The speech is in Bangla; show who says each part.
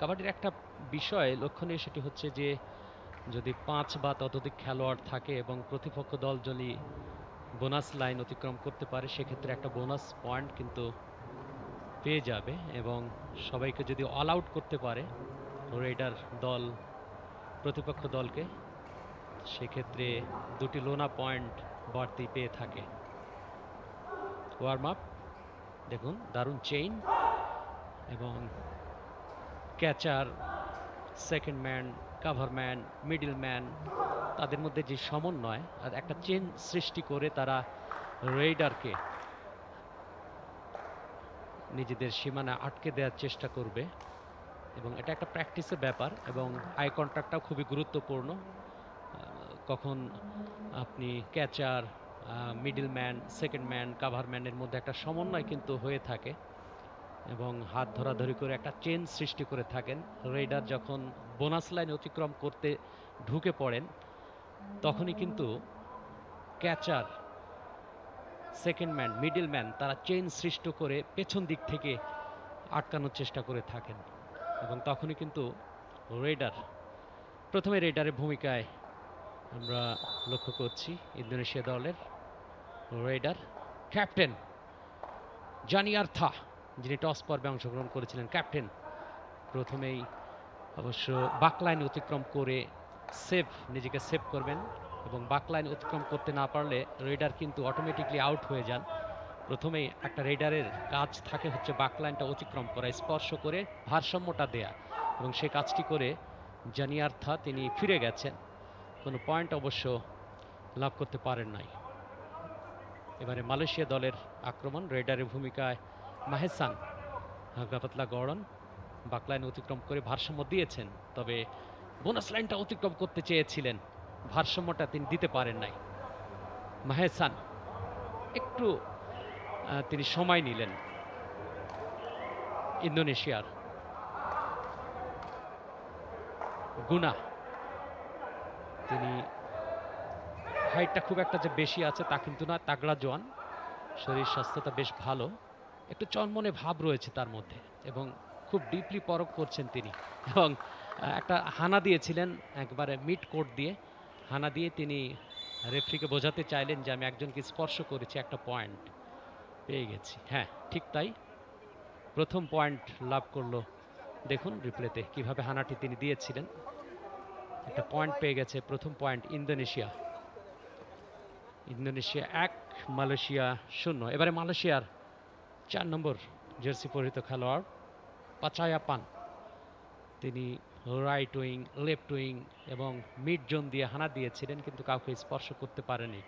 Speaker 1: কাবাডির একটা বিষয় লক্ষণীয় সেটি হচ্ছে যে যদি পাঁচ বা ততোধিক খেলোয়াড় থাকে এবং প্রতিপক্ষ দল যদি বোনাস লাইন অতিক্রম করতে পারে সেক্ষেত্রে একটা বোনাস পয়েন্ট কিন্তু পেয়ে যাবে এবং সবাইকে যদি অল আউট করতে পারে রেডার দল প্রতিপক্ষ দলকে সেক্ষেত্রে দুটি লোনা পয়েন্ট বাড়তি পেয়ে থাকে ওয়ার্ম আপ দেখুন দারুণ চেইন এবং catcher second man coverman middle man তাদের মধ্যে যে সমন্বয় আর একটা চেন সৃষ্টি করে তারা রেইডারকে নিজেদের সীমানা আটকে দেওয়ার চেষ্টা করবে এবং এটা একটা প্র্যাকটিসের ব্যাপার এবং আই কন্ট্রাক্টটাও খুবই গুরুত্বপূর্ণ কখন আপনি catcher middle man second man কাভারম্যানের মধ্যে একটা সমন্বয় কিন্তু হয়ে থাকে এবং হাত ধরাধরি করে একটা চেন সৃষ্টি করে থাকেন রেডার যখন বোনাস লাইন অতিক্রম করতে ঢুকে পড়েন তখনই কিন্তু catcher second man middle man তারা চেন সৃষ্ট করে পেছন দিক থেকে আটকানোর চেষ্টা করে থাকেন এবং তখনই কিন্তু রেডার প্রথমে রেডারের ভূমিকায় আমরা লক্ষ্য করছি ইন্দোনেশিয়া দলের রেডার ক্যাপ্টেন জানিয়ার্থা যিনি টস পর্বে অংশগ্রহণ করেছিলেন ক্যাপ্টেন প্রথমেই অবশ্য বাকলাইন অতিক্রম করে সেভ নিজেকে সেভ করবেন এবং বাকলাইন অতিক্রম করতে না পারলে রেডার কিন্তু অটোমেটিকলি আউট হয়ে যান প্রথমেই একটা রেডারের কাজ থাকে হচ্ছে বাকলাইনটা অতিক্রম করা স্পর্শ করে ভারসাম্যটা দেয়া এবং সে কাজটি করে জানিয়ার্থা তিনি ফিরে গেছেন কোনো পয়েন্ট অবশ্য লাভ করতে পারেন নাই এবারে মালয়েশিয়া দলের আক্রমণ রেডারের ভূমিকায় মাহেসান পাতলা গড়ন বাক লাইন অতিক্রম করে ভারসাম্য দিয়েছেন তবে বোনাস লাইনটা অতিক্রম করতে চেয়েছিলেন ভারসাম্যটা তিনি দিতে পারেন নাই মাহেসান একটু তিনি সময় নিলেন ইন্দোনেশিয়ার গুনা তিনি হাইটটা খুব একটা যে বেশি আছে তা কিন্তু না তাগড়া জোয়ান শরীর স্বাস্থ্যটা বেশ ভালো একটু চনমনে ভাব রয়েছে তার মধ্যে এবং খুব ডিপলি পরক করছেন তিনি এবং একটা হানা দিয়েছিলেন একবারে মিট কোর্ট দিয়ে হানা দিয়ে তিনি রেফরিকে বোঝাতে চাইলেন যে আমি একজনকে স্পর্শ করেছি একটা পয়েন্ট পেয়ে গেছি হ্যাঁ ঠিক তাই প্রথম পয়েন্ট লাভ করলো দেখুন রিপ্লেতে কিভাবে হানাটি তিনি দিয়েছিলেন একটা পয়েন্ট পেয়ে গেছে প্রথম পয়েন্ট ইন্দোনেশিয়া ইন্দোনেশিয়া এক মালয়েশিয়া শূন্য এবারে মালয়েশিয়ার চার নম্বর জার্সি পরিহিত খেলোয়াড় পাচায়া পান তিনি রাইট উইং লেফট উইং এবং মিড জোন দিয়ে হানা দিয়েছিলেন কিন্তু কাউকে স্পর্শ করতে পারেনি